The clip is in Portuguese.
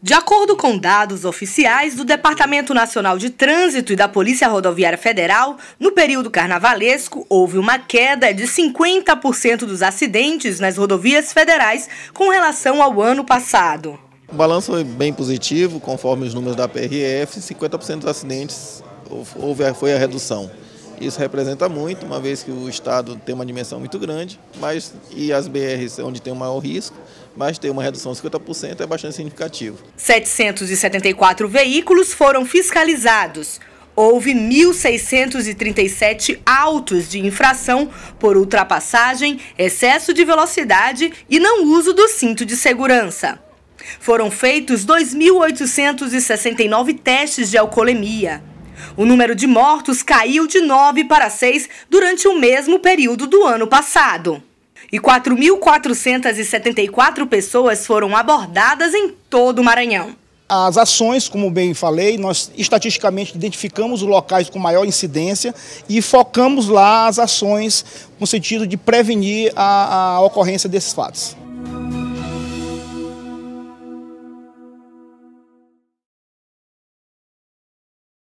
De acordo com dados oficiais do Departamento Nacional de Trânsito e da Polícia Rodoviária Federal, no período carnavalesco houve uma queda de 50% dos acidentes nas rodovias federais com relação ao ano passado. O balanço foi bem positivo, conforme os números da PRF, 50% dos acidentes houve, foi a redução. Isso representa muito, uma vez que o estado tem uma dimensão muito grande, mas e as BRs é onde tem o maior risco, mas ter uma redução de 50% é bastante significativo. 774 veículos foram fiscalizados. Houve 1.637 autos de infração por ultrapassagem, excesso de velocidade e não uso do cinto de segurança. Foram feitos 2.869 testes de alcoolemia. O número de mortos caiu de 9 para 6 durante o mesmo período do ano passado. E 4.474 pessoas foram abordadas em todo o Maranhão. As ações, como bem falei, nós estatisticamente identificamos os locais com maior incidência e focamos lá as ações no sentido de prevenir a, a ocorrência desses fatos.